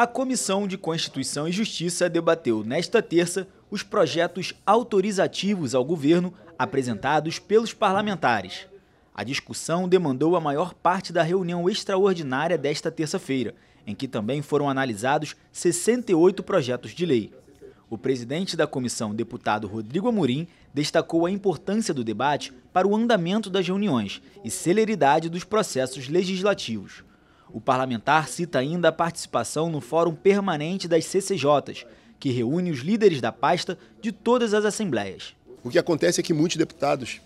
A Comissão de Constituição e Justiça debateu nesta terça os projetos autorizativos ao governo apresentados pelos parlamentares. A discussão demandou a maior parte da reunião extraordinária desta terça-feira, em que também foram analisados 68 projetos de lei. O presidente da comissão, deputado Rodrigo Amorim, destacou a importância do debate para o andamento das reuniões e celeridade dos processos legislativos. O parlamentar cita ainda a participação no Fórum Permanente das CCJs, que reúne os líderes da pasta de todas as assembleias. O que acontece é que muitos deputados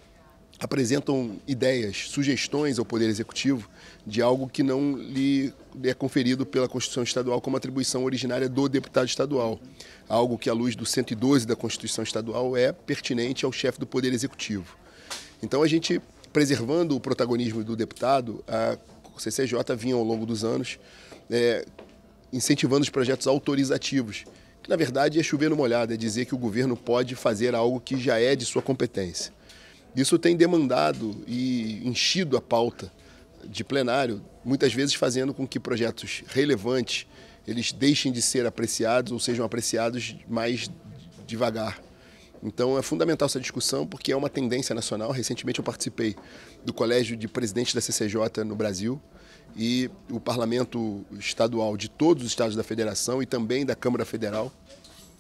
apresentam ideias, sugestões ao Poder Executivo de algo que não lhe é conferido pela Constituição Estadual como atribuição originária do deputado estadual. Algo que, à luz do 112 da Constituição Estadual, é pertinente ao chefe do Poder Executivo. Então, a gente, preservando o protagonismo do deputado, a o CCJ vinha ao longo dos anos é, incentivando os projetos autorizativos, que na verdade é chover no molhado, é dizer que o governo pode fazer algo que já é de sua competência. Isso tem demandado e enchido a pauta de plenário, muitas vezes fazendo com que projetos relevantes eles deixem de ser apreciados ou sejam apreciados mais devagar. Então é fundamental essa discussão porque é uma tendência nacional. Recentemente eu participei do colégio de presidentes da CCJ no Brasil e o parlamento estadual de todos os estados da federação e também da Câmara Federal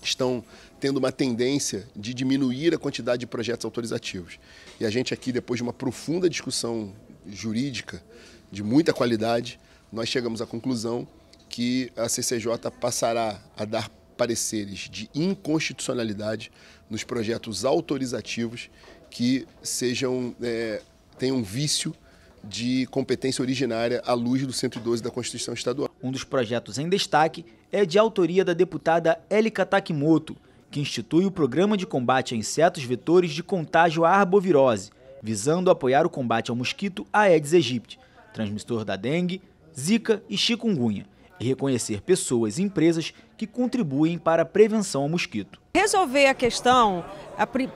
estão tendo uma tendência de diminuir a quantidade de projetos autorizativos. E a gente aqui, depois de uma profunda discussão jurídica de muita qualidade, nós chegamos à conclusão que a CCJ passará a dar pareceres de inconstitucionalidade nos projetos autorizativos que sejam é, tenham vício de competência originária à luz do 112 da Constituição Estadual. Um dos projetos em destaque é de autoria da deputada Elika Takimoto, que institui o Programa de Combate a Insetos Vetores de Contágio à Arbovirose, visando apoiar o combate ao mosquito Aedes aegypti, transmissor da dengue, zika e chikungunya, reconhecer pessoas e empresas que contribuem para a prevenção ao mosquito. Resolver a questão,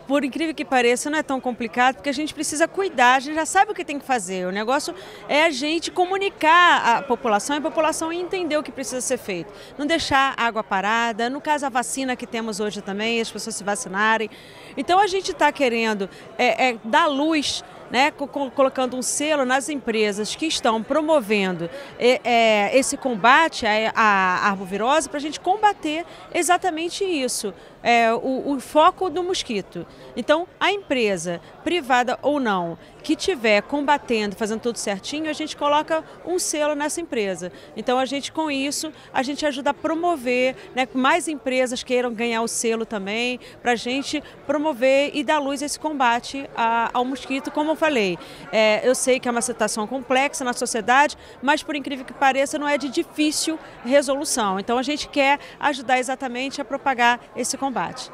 por incrível que pareça, não é tão complicado, porque a gente precisa cuidar, a gente já sabe o que tem que fazer. O negócio é a gente comunicar a população e a população entender o que precisa ser feito. Não deixar água parada, no caso a vacina que temos hoje também, as pessoas se vacinarem. Então a gente está querendo é, é, dar luz né, colocando um selo nas empresas que estão promovendo é, é esse combate à, à arbovirose para a gente combater exatamente isso, é, o, o foco do mosquito. Então, a empresa, privada ou não, que tiver combatendo, fazendo tudo certinho, a gente coloca um selo nessa empresa. Então, a gente, com isso, a gente ajuda a promover, né, mais empresas queiram ganhar o selo também, para a gente promover e dar luz a esse combate a, ao mosquito como eu falei, é, eu sei que é uma situação complexa na sociedade, mas por incrível que pareça, não é de difícil resolução. Então a gente quer ajudar exatamente a propagar esse combate.